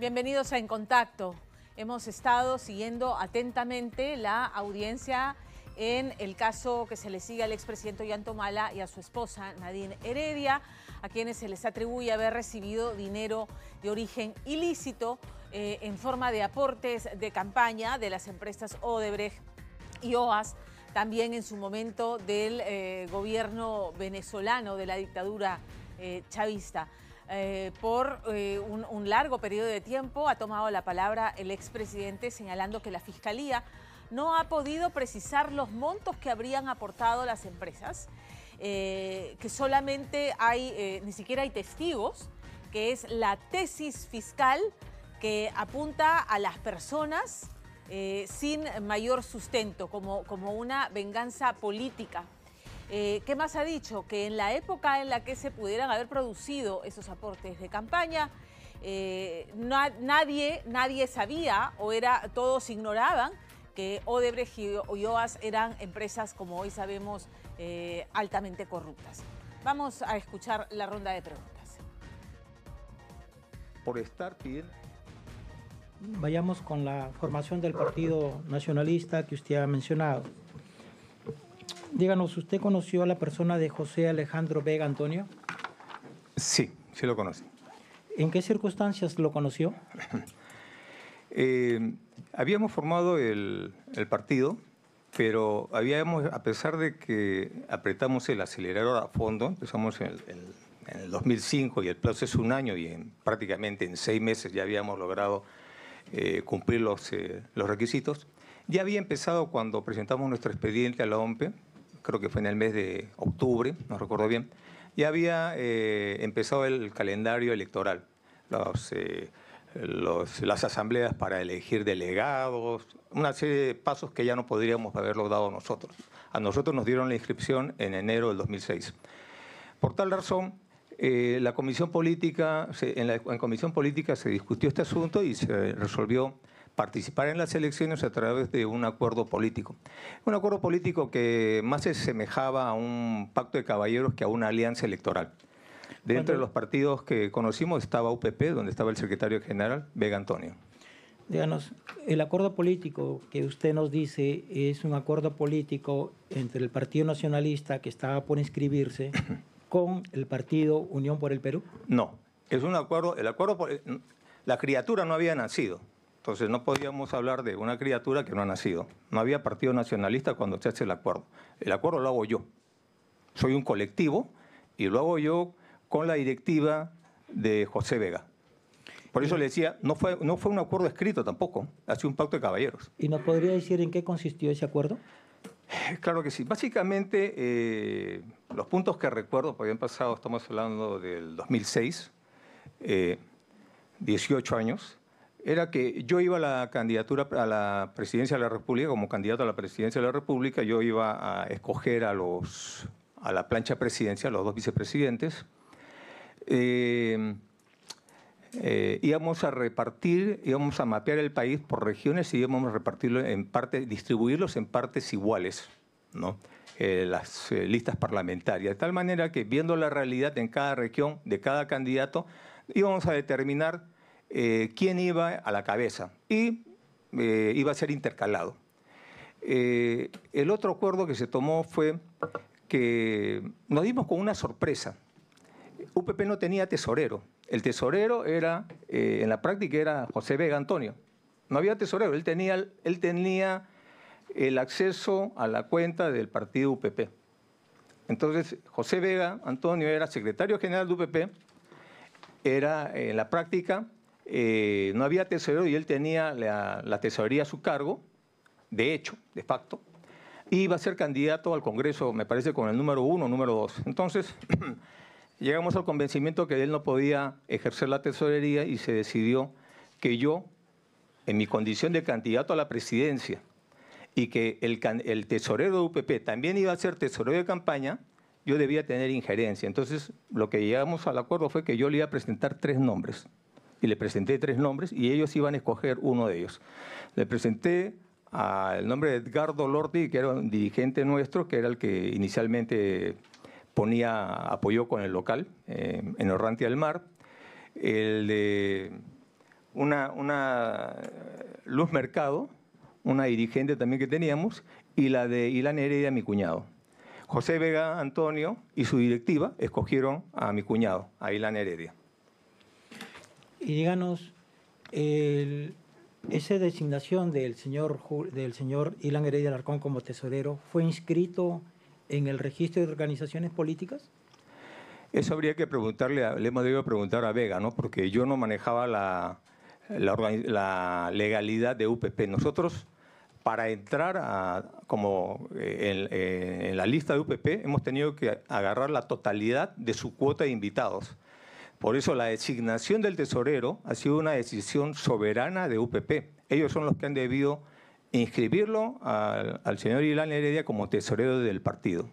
Bienvenidos a En Contacto. Hemos estado siguiendo atentamente la audiencia en el caso que se le sigue al expresidente Yantomala y a su esposa Nadine Heredia, a quienes se les atribuye haber recibido dinero de origen ilícito eh, en forma de aportes de campaña de las empresas Odebrecht y OAS, también en su momento del eh, gobierno venezolano de la dictadura eh, chavista. Eh, por eh, un, largo periodo de tiempo ha tomado la palabra el expresidente señalando que la Fiscalía no ha podido precisar los montos que habrían aportado las empresas, eh, que solamente hay, ni siquiera hay testigos, que es la tesis fiscal que apunta a las personas sin mayor sustento, como una venganza política eh, ¿Qué más ha dicho? Que en la época en la que se pudieran haber producido esos aportes de campaña, eh, nadie, nadie sabía o era, todos ignoraban que Odebrecht y OAS eran empresas, como hoy sabemos, eh, altamente corruptas. Vamos a escuchar la ronda de preguntas. Por estar Pierre. Vayamos con la formación del Partido Nacionalista que usted ha mencionado. Díganos, ¿usted conoció a la persona de José Alejandro Vega Antonio? Sí, sí lo conocí. ¿En qué circunstancias lo conoció? Eh, habíamos formado el, partido, pero habíamos, a pesar de que apretamos el acelerador a fondo, empezamos en el, 2005 y el plazo es un año y en, prácticamente en seis meses ya habíamos logrado eh, cumplir los, eh, los requisitos. Ya había empezado cuando presentamos nuestro expediente a la OMPE, creo que fue en el mes de octubre, no recuerdo bien, ya había eh, empezado el calendario electoral, eh, las asambleas para elegir delegados, una serie de pasos que ya no podríamos haberlo dado nosotros. A nosotros nos dieron la inscripción en enero del 2006. Por tal razón, eh, la comisión política, en la en comisión política se discutió este asunto y se resolvió participar en las elecciones a través de un acuerdo político. Un acuerdo político que más se semejaba a un pacto de caballeros que a una alianza electoral. Dentro de los partidos que conocimos estaba UPP, donde estaba el secretario general, Vega Antonio. Díganos, el acuerdo político que usted nos dice es un acuerdo político entre el Partido Nacionalista que estaba por inscribirse con el Partido Unión por el Perú. No, es un acuerdo, el acuerdo, la criatura no había nacido. Entonces no podíamos hablar de una criatura que no ha nacido. No había partido nacionalista cuando se hace el acuerdo. El acuerdo lo hago yo. Soy un colectivo y lo hago yo con la directiva de José Vega. Por eso le decía, no fue, no fue un acuerdo escrito tampoco, ha sido un pacto de caballeros. ¿Y nos podría decir en qué consistió ese acuerdo? Eh, claro que sí. Básicamente, eh, los puntos que recuerdo, porque han pasado, estamos hablando del 2006, 18 eh, años, era que yo iba a la candidatura a la presidencia de la República, como candidato a la presidencia de la República, yo iba a escoger a los a la plancha presidencia, los dos vicepresidentes. Eh, eh, íbamos a repartir, íbamos a mapear el país por regiones y íbamos a repartirlo en partes, distribuirlos en partes iguales, ¿no? Eh, las listas parlamentarias, de tal manera que viendo la realidad en cada región de cada candidato, íbamos a determinar eh, quién iba a la cabeza y eh, iba a ser intercalado. Eh, el otro acuerdo que se tomó fue que nos dimos con una sorpresa. UPP no tenía tesorero. El tesorero era, en la práctica, era José Vega Antonio. No había tesorero, él tenía, él tenía el acceso a la cuenta del partido UPP. Entonces, José Vega Antonio era secretario general de UPP, era en la práctica eh, no había tesorero y él tenía la, tesorería a su cargo, de hecho, de facto, y iba a ser candidato al Congreso, me parece, con el número uno, número dos. Entonces, llegamos al convencimiento que él no podía ejercer la tesorería y se decidió que yo, en mi condición de candidato a la presidencia, y que el tesorero de UPP también iba a ser tesorero de campaña, yo debía tener injerencia. Entonces, lo que llegamos al acuerdo fue que yo le iba a presentar tres nombres y le presenté tres nombres y ellos iban a escoger uno de ellos. Le presenté al nombre de Edgardo Lordi, que era un dirigente nuestro, que era el que inicialmente ponía apoyó con el local eh, en Orrantia del Mar. El de una, eh, Luz Mercado, una dirigente también que teníamos, y la de Ilan Heredia, mi cuñado. José Vega Antonio y su directiva escogieron a mi cuñado, a Ilan Heredia. Y díganos, esa designación del señor, del señor Ilan Heredia Alarcón como tesorero fue inscrito en el registro de organizaciones políticas? Eso habría que preguntarle, le hemos debido preguntar a Vega, ¿no? porque yo no manejaba la, legalidad de UPP. Nosotros, para entrar a, como eh, eh, en, la lista de UPP, hemos tenido que agarrar la totalidad de su cuota de invitados. Por eso la designación del tesorero ha sido una decisión soberana de UPP. Ellos son los que han debido inscribirlo al, señor Ilan Heredia como tesorero del partido.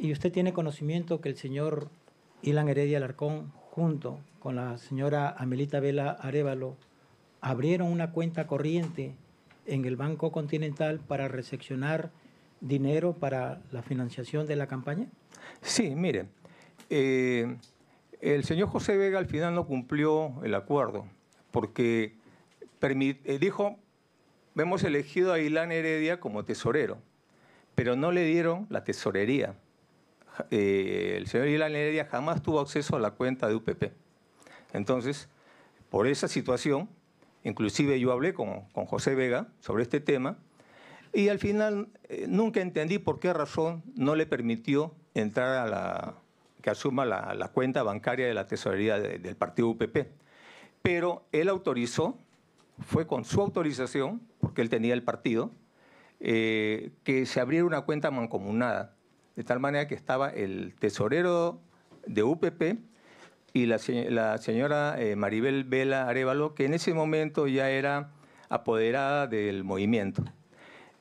¿Y usted tiene conocimiento que el señor Ilan Heredia Alarcón, junto con la señora Amelita Vela Arevalo, abrieron una cuenta corriente en el Banco Continental para recepcionar dinero para la financiación de la campaña? Sí, mire, eh, el señor José Vega al final no cumplió el acuerdo porque eh, dijo, hemos elegido a Ilan Heredia como tesorero, pero no le dieron la tesorería. Eh, el señor Ilan Heredia jamás tuvo acceso a la cuenta de UPP. Entonces, por esa situación, inclusive yo hablé con, José Vega sobre este tema, y al final eh, nunca entendí por qué razón no le permitió entrar a la, que asuma la, cuenta bancaria de la tesorería del partido UPP. Pero él autorizó, fue con su autorización, porque él tenía el partido, eh, que se abriera una cuenta mancomunada, de tal manera que estaba el tesorero de UPP y la, señora eh, Maribel Vela Arevalo, que en ese momento ya era apoderada del movimiento.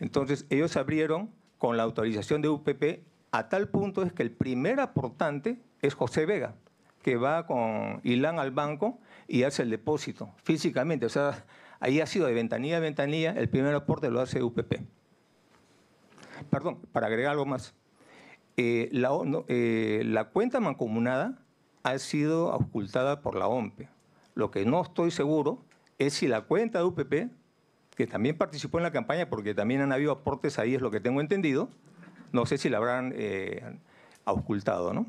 Entonces ellos abrieron con la autorización de UPP a tal punto es que el primer aportante es José Vega, que va con Ilán al banco y hace el depósito físicamente. O sea, ahí ha sido de ventanilla a ventanilla, el primer aporte lo hace UPP. Perdón, para agregar algo más. Eh, eh, la, cuenta mancomunada ha sido ocultada por la OMP. E. Lo que no estoy seguro es si la cuenta de UPP, que también participó en la campaña porque también han habido aportes ahí, es lo que tengo entendido, no sé si la habrán eh, ocultado, ¿no?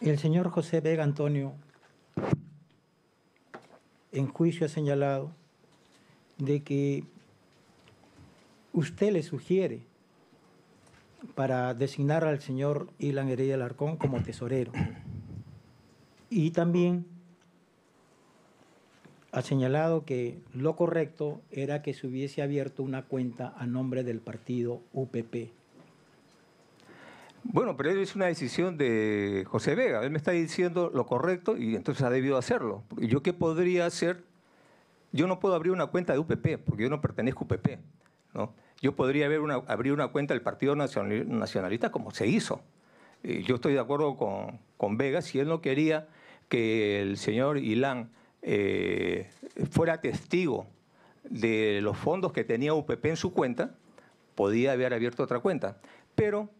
El señor José Vega Antonio, en juicio ha señalado de que usted le sugiere para designar al señor Ilan Heredia Larcón como tesorero. Y también ha señalado que lo correcto era que se hubiese abierto una cuenta a nombre del partido UPP. Bueno, pero es una decisión de José Vega. Él me está diciendo lo correcto y entonces ha debido hacerlo. ¿Y yo qué podría hacer? Yo no puedo abrir una cuenta de UPP porque yo no pertenezco a UPP. ¿no? Yo podría abrir una cuenta del Partido Nacionalista como se hizo. yo estoy de acuerdo con, con Vega. Si él no quería que el señor Ilán eh, fuera testigo de los fondos que tenía UPP en su cuenta, podía haber abierto otra cuenta. Pero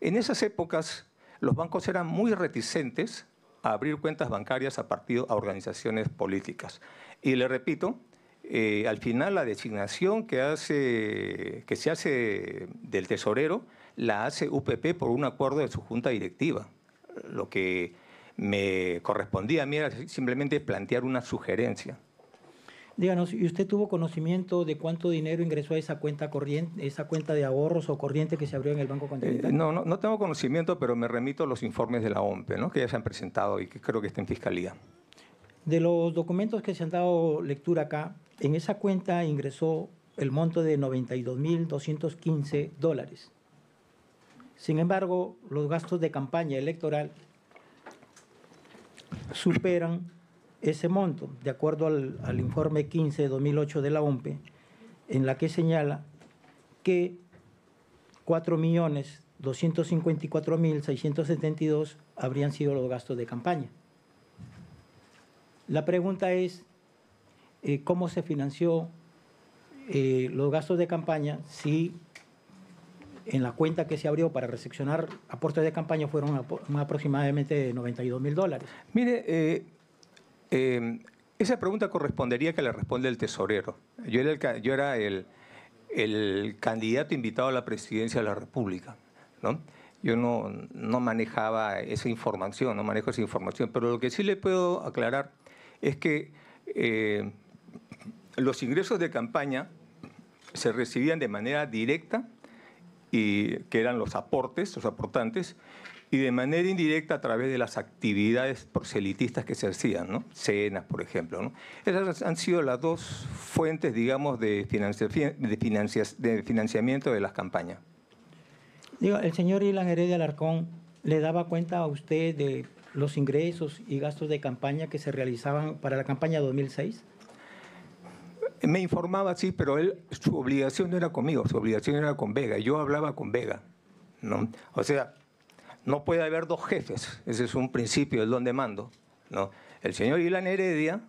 en esas épocas los bancos eran muy reticentes a abrir cuentas bancarias a partidos, a organizaciones políticas. Y le repito, eh, al final la designación que, hace, que se hace del tesorero la hace UPP por un acuerdo de su junta directiva, lo que me correspondía a mí simplemente plantear una sugerencia. Díganos, ¿y usted tuvo conocimiento de cuánto dinero ingresó a esa cuenta corriente, esa cuenta de ahorros o corriente que se abrió en el Banco Continental? Eh, no, no, tengo conocimiento, pero me remito a los informes de la OMPE, ¿no? que ya se han presentado y que creo que está en fiscalía. De los documentos que se han dado lectura acá, en esa cuenta ingresó el monto de 92.215 dólares. Sin embargo, los gastos de campaña electoral superan ese monto, de acuerdo al, informe 15 de 2008 de la OMPE, en la que señala que 4.254.672 habrían sido los gastos de campaña. La pregunta es, eh, ¿cómo se financió eh, los gastos de campaña si en la cuenta que se abrió para recepcionar aportes de campaña fueron aproximadamente 92 mil dólares. Mire, eh, eh, esa pregunta correspondería que le responde el tesorero. Yo era el, candidato invitado a la presidencia de la República. Yo no, manejaba esa información, no manejo esa información, pero lo que sí le puedo aclarar es que eh, los ingresos de campaña se recibían de manera directa y, que eran los aportes, los aportantes, y de manera indirecta a través de las actividades proselitistas que se hacían, ¿no? cenas, por ejemplo. ¿no? Esas han sido las dos fuentes, digamos, de, de, financi de financiamiento de las campañas. el señor Ilan Heredia Alarcón le daba cuenta a usted de los ingresos y gastos de campaña que se realizaban para la campaña 2006 me informaba, sí, pero él, su obligación no era conmigo, su obligación era con Vega. Yo hablaba con Vega. ¿no? O sea, no puede haber dos jefes. Ese es un principio del don mando. ¿no? El señor Ilan Heredia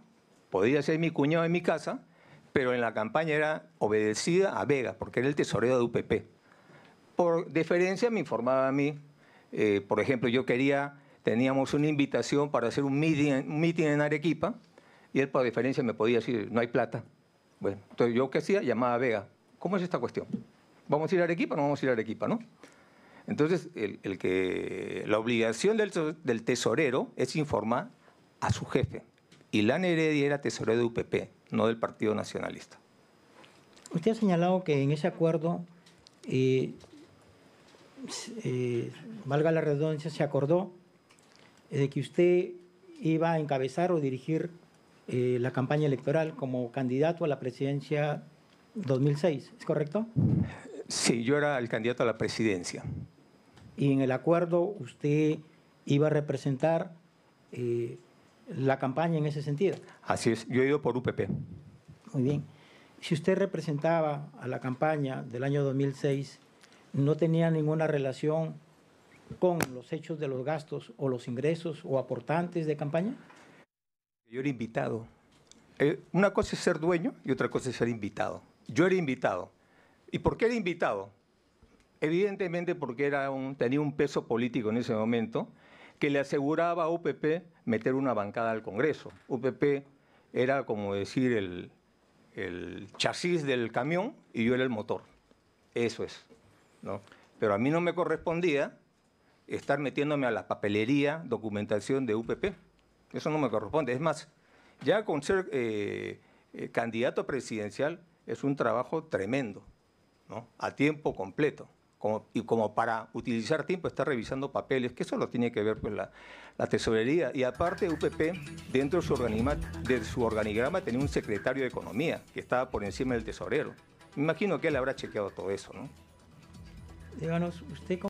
podía ser mi cuñado en mi casa, pero en la campaña era obedecida a Vega, porque era el tesorero de UPP. Por deferencia me informaba a mí. Eh, por ejemplo, yo quería, teníamos una invitación para hacer un meeting, en Arequipa, y él por deferencia me podía decir, no hay plata. Bueno, entonces yo que hacía, llamaba a Vega. ¿Cómo es esta cuestión? ¿Vamos a ir a Arequipa o no vamos a ir a Arequipa, no? Entonces, el, que, la obligación del, tesorero es informar a su jefe. Y Lana Heredia era tesorero de UPP, no del Partido Nacionalista. Usted ha señalado que en ese acuerdo, eh, eh, valga la redundancia, se acordó eh, de que usted iba a encabezar o dirigir eh, la campaña electoral como candidato a la presidencia 2006, ¿es correcto? Sí, yo era el candidato a la presidencia. Y en el acuerdo usted iba a representar eh, la campaña en ese sentido. Así es, yo he ido por UPP. Muy bien. Si usted representaba a la campaña del año 2006, no tenía ninguna relación con los hechos de los gastos o los ingresos o aportantes de campaña? Yo era invitado. Eh, una cosa es ser dueño y otra cosa es ser invitado. Yo era invitado. ¿Y por qué era invitado? Evidentemente porque era un, tenía un peso político en ese momento que le aseguraba a UPP meter una bancada al Congreso. UPP era como decir el, chasis del camión y yo era el motor. Eso es. ¿no? Pero a mí no me correspondía estar metiéndome a la papelería, documentación de UPP. Eso no me corresponde. Es más, ya con ser eh, eh, candidato presidencial es un trabajo tremendo, ¿no? A tiempo completo. Como, y como para utilizar tiempo está revisando papeles, que eso lo tiene que ver con la, tesorería. Y aparte UPP, dentro de su, de su organigrama, tenía un secretario de Economía que estaba por encima del tesorero. Me imagino que él habrá chequeado todo eso, ¿no? Díganos, ¿usted cómo